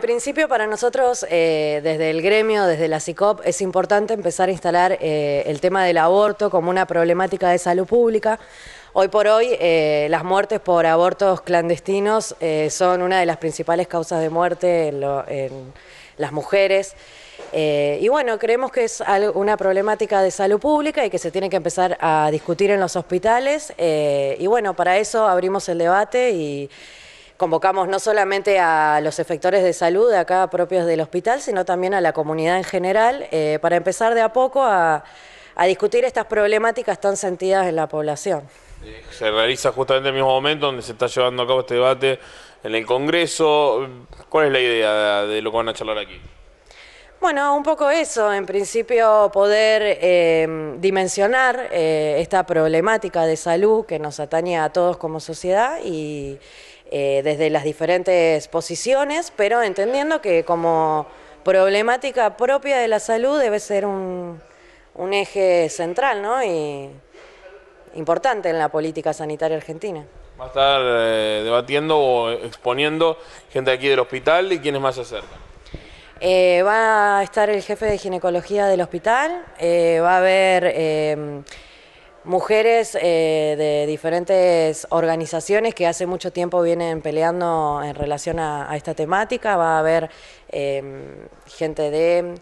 en principio para nosotros, eh, desde el gremio, desde la CICOP, es importante empezar a instalar eh, el tema del aborto como una problemática de salud pública. Hoy por hoy, eh, las muertes por abortos clandestinos son una de las principales causas de muerte en, las mujeres. y bueno, creemos que es una problemática de salud pública y que se tiene que empezar a discutir en los hospitales. y bueno, para eso abrimos el debate y convocamos no solamente a los efectores de salud de acá propios del hospital, sino también a la comunidad en general, eh, para empezar de a poco a, discutir estas problemáticas tan sentidas en la población. Eh, se realiza justamente en el mismo momento donde se está llevando a cabo este debate en el Congreso. ¿Cuál es la idea de lo que van a charlar aquí? Bueno, un poco eso, en principio poder eh, dimensionar esta problemática de salud que nos atañe a todos como sociedad y, eh, desde las diferentes posiciones, pero entendiendo que como problemática propia de la salud debe ser un, eje central ¿no? y importante en la política sanitaria argentina. Va a estar eh, debatiendo o exponiendo gente aquí del hospital y quienes más se eh, va a estar el jefe de ginecología del hospital, va a haber mujeres eh, de diferentes organizaciones que hace mucho tiempo vienen peleando en relación a, esta temática. Va a haber em, gente de...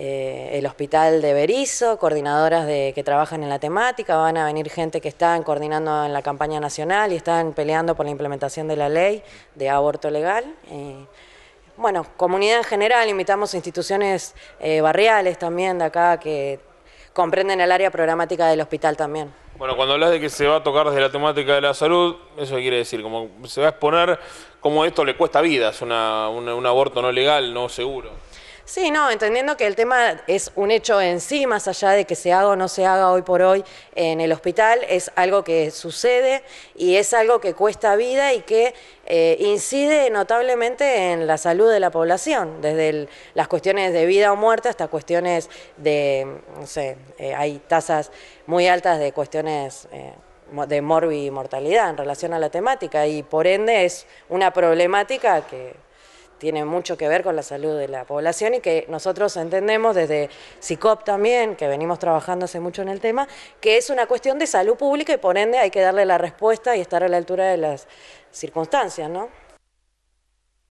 Eh, el hospital de Berizo, coordinadoras de, que trabajan en la temática, van a venir gente que están coordinando en la campaña nacional y están peleando por la implementación de la ley de aborto legal. Eh, bueno, comunidad en general, invitamos instituciones barriales también de acá que comprenden el área programática del hospital también. Bueno, cuando hablas de que se va a tocar desde la temática de la salud, eso quiere decir, como se va a exponer cómo esto le cuesta vidas, una, un aborto no legal, no seguro. Sí, no, entendiendo que el tema es un hecho en sí, más allá de que se haga o no se haga hoy por hoy en el hospital, es algo que sucede y es algo que cuesta vida y que eh, incide notablemente en la salud de la población, desde las cuestiones de vida o muerte hasta cuestiones de, no sé, eh, hay tasas muy altas de cuestiones... Eh, de morbi y mortalidad en relación a la temática y por ende es una problemática que tiene mucho que ver con la salud de la población y que nosotros entendemos desde Cicop también, que venimos trabajando hace mucho en el tema, que es una cuestión de salud pública y por ende hay que darle la respuesta y estar a la altura de las circunstancias, ¿no?